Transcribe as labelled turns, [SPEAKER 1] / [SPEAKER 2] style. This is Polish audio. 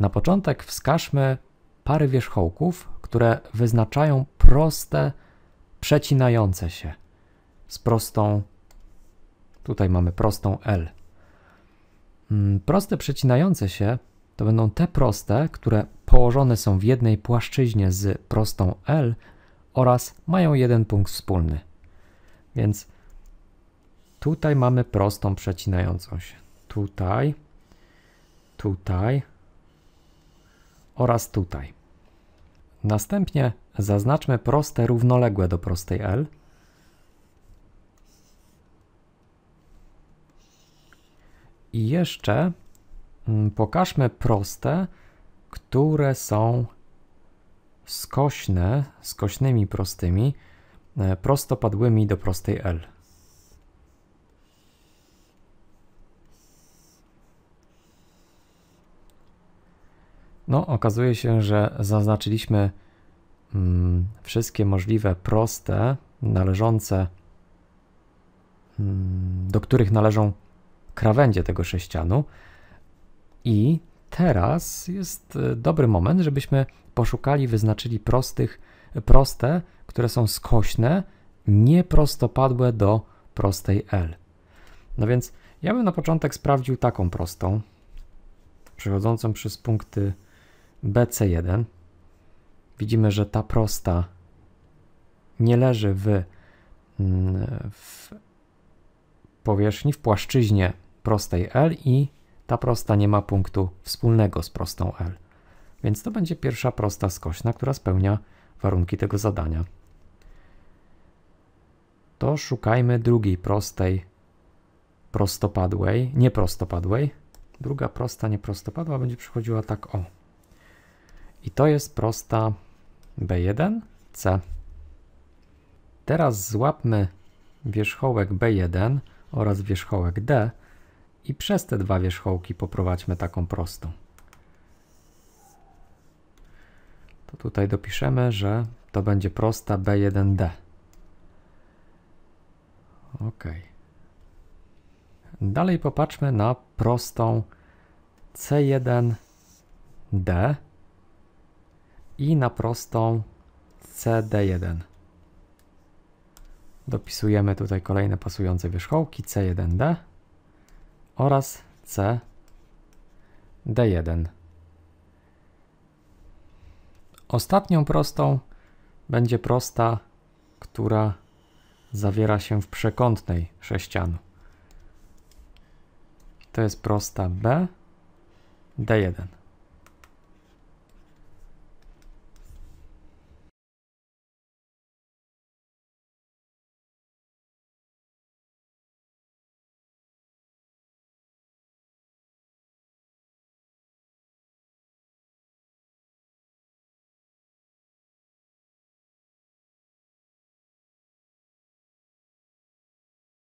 [SPEAKER 1] Na początek wskażmy pary wierzchołków, które wyznaczają proste, przecinające się z prostą. Tutaj mamy prostą L. Mm, proste przecinające się to będą te proste, które położone są w jednej płaszczyźnie z prostą L oraz mają jeden punkt wspólny. Więc tutaj mamy prostą przecinającą się. Tutaj, tutaj, oraz tutaj. Następnie zaznaczmy proste równoległe do prostej L. I jeszcze mm, pokażmy proste, które są skośne, skośnymi prostymi, e, prostopadłymi do prostej L. No, okazuje się, że zaznaczyliśmy mm, wszystkie możliwe proste, należące, mm, do których należą krawędzie tego sześcianu. I teraz jest y, dobry moment, żebyśmy poszukali, wyznaczyli prostych, proste, które są skośne, nieprostopadłe do prostej L. No więc ja bym na początek sprawdził taką prostą, przechodzącą przez punkty BC1 widzimy, że ta prosta nie leży w, mm, w powierzchni, w płaszczyźnie prostej L i ta prosta nie ma punktu wspólnego z prostą L. Więc to będzie pierwsza prosta skośna, która spełnia warunki tego zadania. To szukajmy drugiej prostej prostopadłej, nieprostopadłej. Druga prosta nieprostopadła będzie przychodziła tak o. I to jest prosta B1C. Teraz złapmy wierzchołek B1 oraz wierzchołek D i przez te dwa wierzchołki poprowadźmy taką prostą. To tutaj dopiszemy, że to będzie prosta B1D. OK. Dalej popatrzmy na prostą C1D i na prostą CD1. Dopisujemy tutaj kolejne pasujące wierzchołki C1D oraz C D1. Ostatnią prostą będzie prosta, która zawiera się w przekątnej sześcianu. To jest prosta B D1.